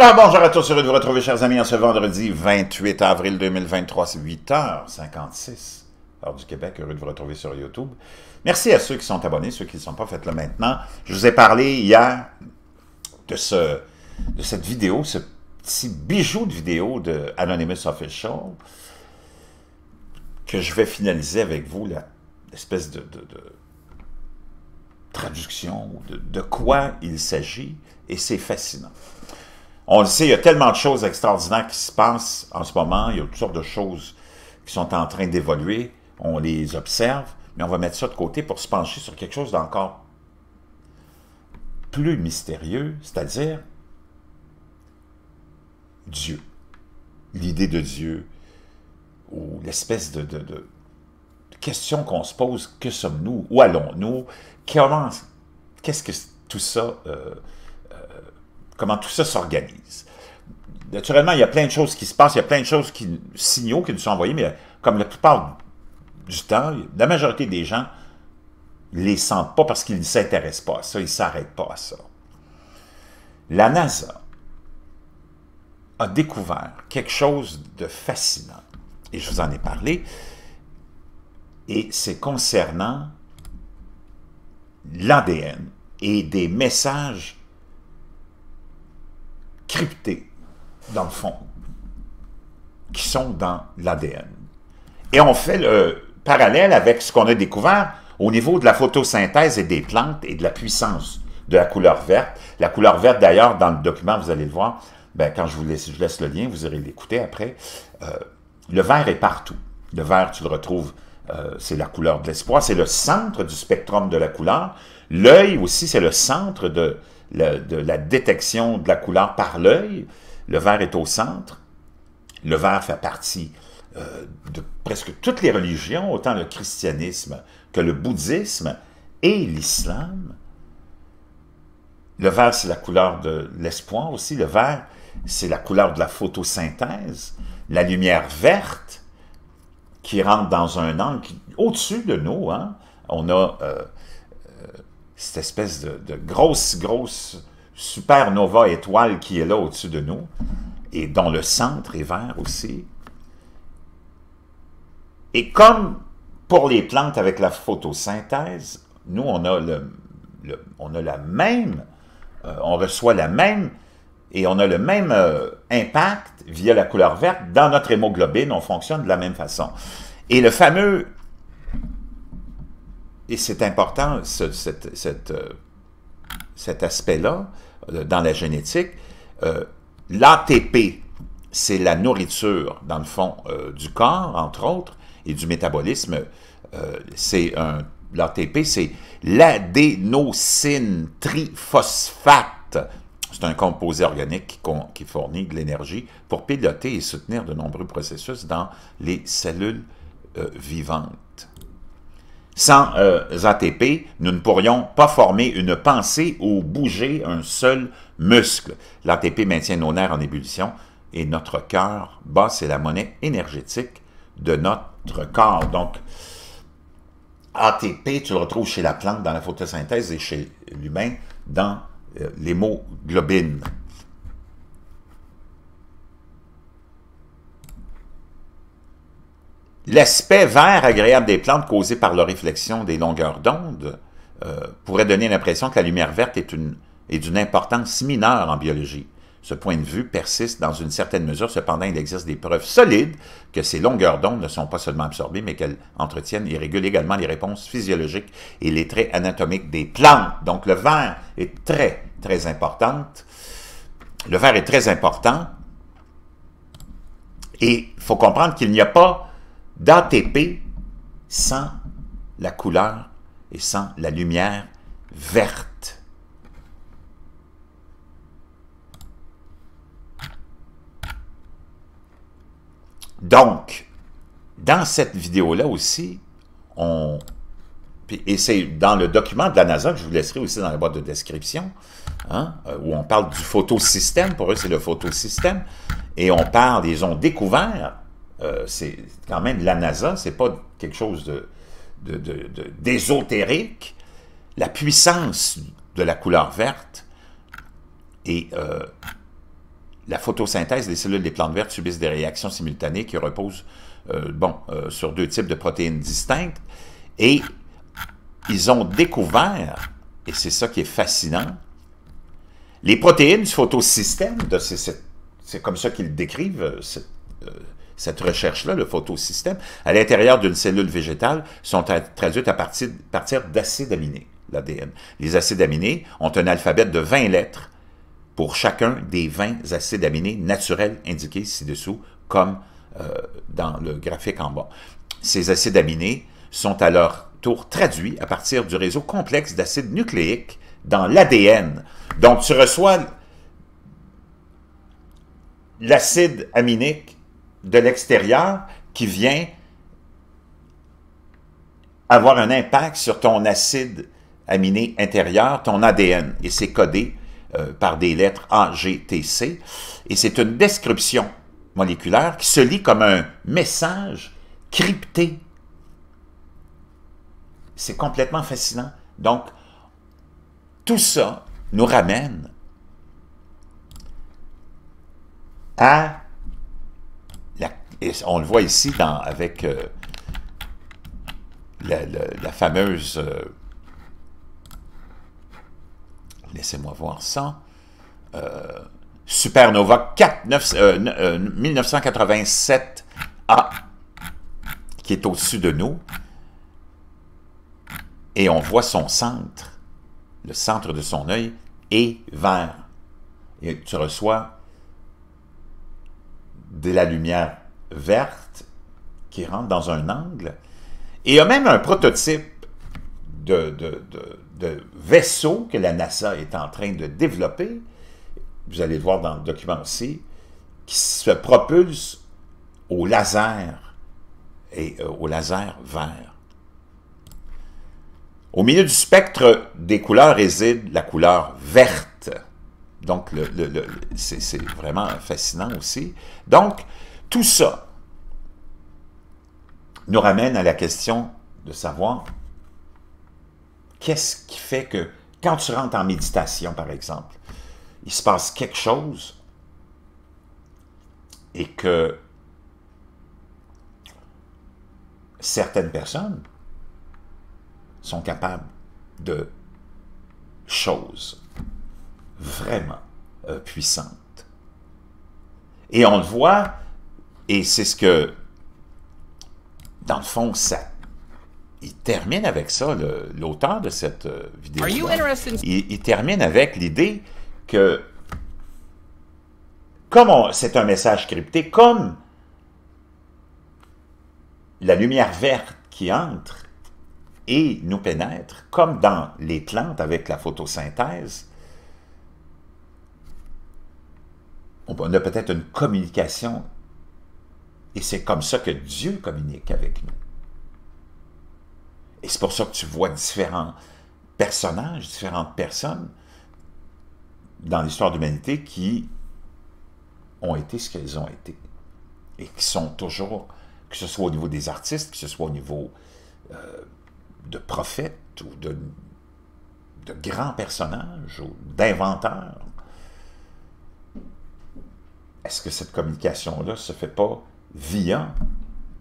Alors, bonjour à tous, heureux de vous retrouver, chers amis, en ce vendredi 28 avril 2023, c'est 8h56, heure du Québec, heureux de vous retrouver sur YouTube. Merci à ceux qui sont abonnés, ceux qui ne sont pas, faites-le maintenant. Je vous ai parlé hier de, ce, de cette vidéo, ce petit bijou de vidéo de Anonymous Official, que je vais finaliser avec vous, l'espèce de, de, traduction de, de quoi il s'agit, et c'est fascinant on le sait, il y a tellement de choses extraordinaires qui se passent en ce moment. Il y a toutes sortes de choses qui sont en train d'évoluer. On les observe, mais on va mettre ça de côté pour se pencher sur quelque chose d'encore plus mystérieux, c'est-à-dire Dieu. L'idée de Dieu, ou l'espèce de, de, question qu'on se pose, que sommes-nous, où allons-nous, qu'est-ce que tout ça euh, comment tout ça s'organise. Naturellement, il y a plein de choses qui se passent, il y a plein de choses qui signaux qui nous sont envoyés, mais comme la plupart du temps, la majorité des gens ne les sentent pas parce qu'ils ne s'intéressent pas à ça, ils ne s'arrêtent pas à ça. La NASA a découvert quelque chose de fascinant, et je vous en ai parlé, et c'est concernant l'ADN et des messages cryptés, dans le fond, qui sont dans l'ADN. Et on fait le parallèle avec ce qu'on a découvert au niveau de la photosynthèse et des plantes et de la puissance de la couleur verte. La couleur verte, d'ailleurs, dans le document, vous allez le voir, ben, quand je vous laisse, je laisse le lien, vous irez l'écouter après. Euh, le vert est partout. Le vert, tu le retrouves, euh, c'est la couleur de l'espoir, c'est le centre du spectrum de la couleur. L'œil aussi, c'est le centre de, de la détection de la couleur par l'œil. Le vert est au centre. Le vert fait partie euh, de presque toutes les religions, autant le christianisme que le bouddhisme et l'islam. Le vert, c'est la couleur de l'espoir aussi. Le vert, c'est la couleur de la photosynthèse. La lumière verte qui rentre dans un angle au-dessus de nous. Hein, on a euh, cette espèce de, grosse, grosse supernova étoile qui est là au-dessus de nous, et dont le centre est vert aussi. Et comme pour les plantes avec la photosynthèse, nous, on a, le, on a la même, euh, on reçoit la même, et on a le même euh, impact via la couleur verte. Dans notre hémoglobine, on fonctionne de la même façon. Et le fameux et c'est important, euh, cet aspect-là, euh, dans la génétique. Euh, L'ATP, c'est la nourriture, dans le fond, du corps, entre autres, et du métabolisme. c'est L'ATP, c'est l'adénosine triphosphate. C'est un composé organique qui, fournit de l'énergie pour piloter et soutenir de nombreux processus dans les cellules vivantes. Sans euh, ATP, nous ne pourrions pas former une pensée ou bouger un seul muscle. L'ATP maintient nos nerfs en ébullition et notre cœur basse c'est la monnaie énergétique de notre corps. Donc, ATP, tu le retrouves chez la plante dans la photosynthèse et chez l'humain dans mots euh, l'hémoglobine. L'aspect vert agréable des plantes causé par la réflexion des longueurs d'onde euh, pourrait donner l'impression que la lumière verte est d'une importance mineure en biologie. Ce point de vue persiste dans une certaine mesure, cependant il existe des preuves solides que ces longueurs d'onde ne sont pas seulement absorbées, mais qu'elles entretiennent et régulent également les réponses physiologiques et les traits anatomiques des plantes. Donc le vert est très, très important. Le vert est très important. Et il faut comprendre qu'il n'y a pas d'ATP sans la couleur et sans la lumière verte. Donc, dans cette vidéo-là aussi, on... Et c'est dans le document de la NASA que je vous laisserai aussi dans la boîte de description, hein, euh, où on parle du photosystème. Pour eux, c'est le photosystème. Et on parle, ils ont découvert euh, c'est quand même la NASA, c'est pas quelque chose de, d'ésotérique. la puissance de la couleur verte et euh, la photosynthèse des cellules des plantes vertes subissent des réactions simultanées qui reposent euh, bon, sur deux types de protéines distinctes. Et ils ont découvert, et c'est ça qui est fascinant, les protéines du photosystème, c'est comme ça qu'ils décrivent, cette, cette recherche-là, le photosystème, à l'intérieur d'une cellule végétale, sont traduites à partir, d'acides aminés, l'ADN. Les acides aminés ont un alphabet de 20 lettres pour chacun des 20 acides aminés naturels indiqués ci-dessous, comme euh, dans le graphique en bas. Ces acides aminés sont à leur tour traduits à partir du réseau complexe d'acides nucléiques dans l'ADN. Donc, tu reçois l'acide aminique de l'extérieur qui vient avoir un impact sur ton acide aminé intérieur, ton ADN. Et c'est codé euh, par des lettres A, G, T, C. Et c'est une description moléculaire qui se lit comme un message crypté. C'est complètement fascinant. Donc, tout ça nous ramène à et on le voit ici dans, avec euh, la, fameuse... Euh, laissez-moi voir ça. Euh, Supernova 1987A qui est au-dessus de nous. Et on voit son centre, le centre de son œil, est vert. Et tu reçois de la lumière verte qui rentre dans un angle. Et il y a même un prototype de, vaisseau que la NASA est en train de développer, vous allez le voir dans le document aussi, qui se propulse au laser, et euh, au laser vert. Au milieu du spectre des couleurs réside la couleur verte. Donc, le, c'est vraiment fascinant aussi. Donc, tout ça nous ramène à la question de savoir qu'est-ce qui fait que quand tu rentres en méditation, par exemple, il se passe quelque chose et que certaines personnes sont capables de choses vraiment euh, puissantes. Et on le voit et c'est ce que, dans le fond, ça il termine avec ça, l'auteur de cette euh, vidéo. Il, il, termine avec l'idée que, comme c'est un message crypté, comme la lumière verte qui entre et nous pénètre, comme dans les plantes avec la photosynthèse, on a peut-être une communication et c'est comme ça que Dieu communique avec nous. Et c'est pour ça que tu vois différents personnages, différentes personnes dans l'histoire de l'humanité qui ont été ce qu'elles ont été. Et qui sont toujours, que ce soit au niveau des artistes, que ce soit au niveau euh, de prophètes ou de, de grands personnages ou d'inventeurs, est-ce que cette communication-là se fait pas via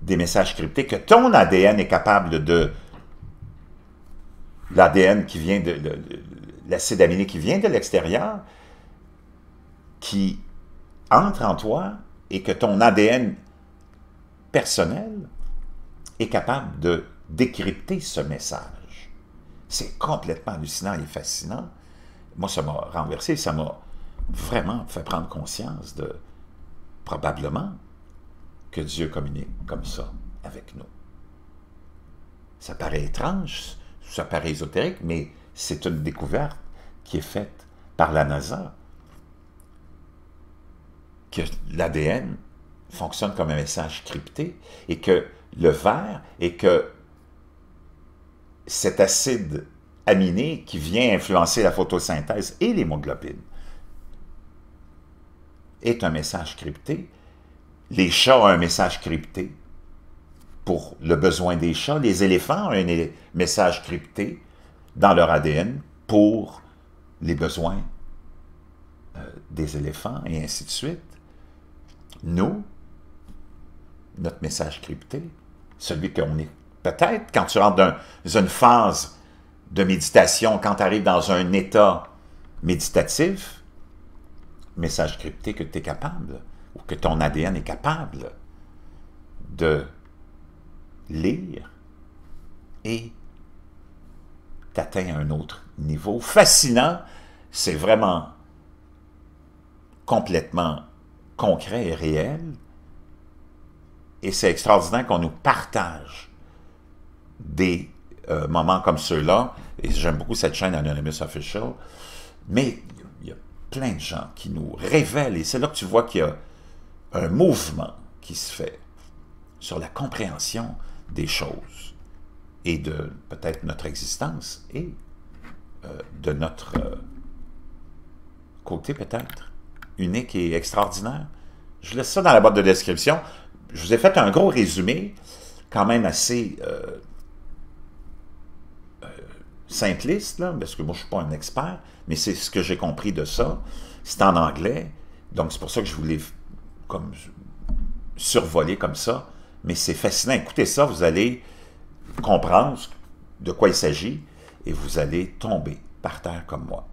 des messages cryptés que ton ADN est capable de... L'ADN qui vient de... l'acide aminé qui vient de l'extérieur, qui entre en toi et que ton ADN personnel est capable de décrypter ce message. C'est complètement hallucinant et fascinant. Moi, ça m'a renversé, ça m'a vraiment fait prendre conscience de, probablement, que Dieu communique comme ça avec nous. Ça paraît étrange, ça paraît ésotérique, mais c'est une découverte qui est faite par la NASA, que l'ADN fonctionne comme un message crypté et que le verre et que cet acide aminé qui vient influencer la photosynthèse et l'hémoglobine est un message crypté les chats ont un message crypté pour le besoin des chats. Les éléphants ont un message crypté dans leur ADN pour les besoins euh, des éléphants et ainsi de suite. Nous, notre message crypté, celui qu'on est peut-être quand tu rentres dans une phase de méditation, quand tu arrives dans un état méditatif, message crypté que tu es capable ou que ton ADN est capable de lire et t'atteins un autre niveau. Fascinant, c'est vraiment complètement concret et réel. Et c'est extraordinaire qu'on nous partage des euh, moments comme ceux-là. Et j'aime beaucoup cette chaîne Anonymous Official. Mais il y a plein de gens qui nous révèlent. Et c'est là que tu vois qu'il y a un mouvement qui se fait sur la compréhension des choses et de peut-être notre existence et euh, de notre euh, côté peut-être unique et extraordinaire. Je laisse ça dans la boîte de description. Je vous ai fait un gros résumé, quand même assez euh, simpliste, parce que moi je ne suis pas un expert, mais c'est ce que j'ai compris de ça. C'est en anglais, donc c'est pour ça que je voulais comme survolé comme ça, mais c'est fascinant. Écoutez ça, vous allez comprendre de quoi il s'agit et vous allez tomber par terre comme moi.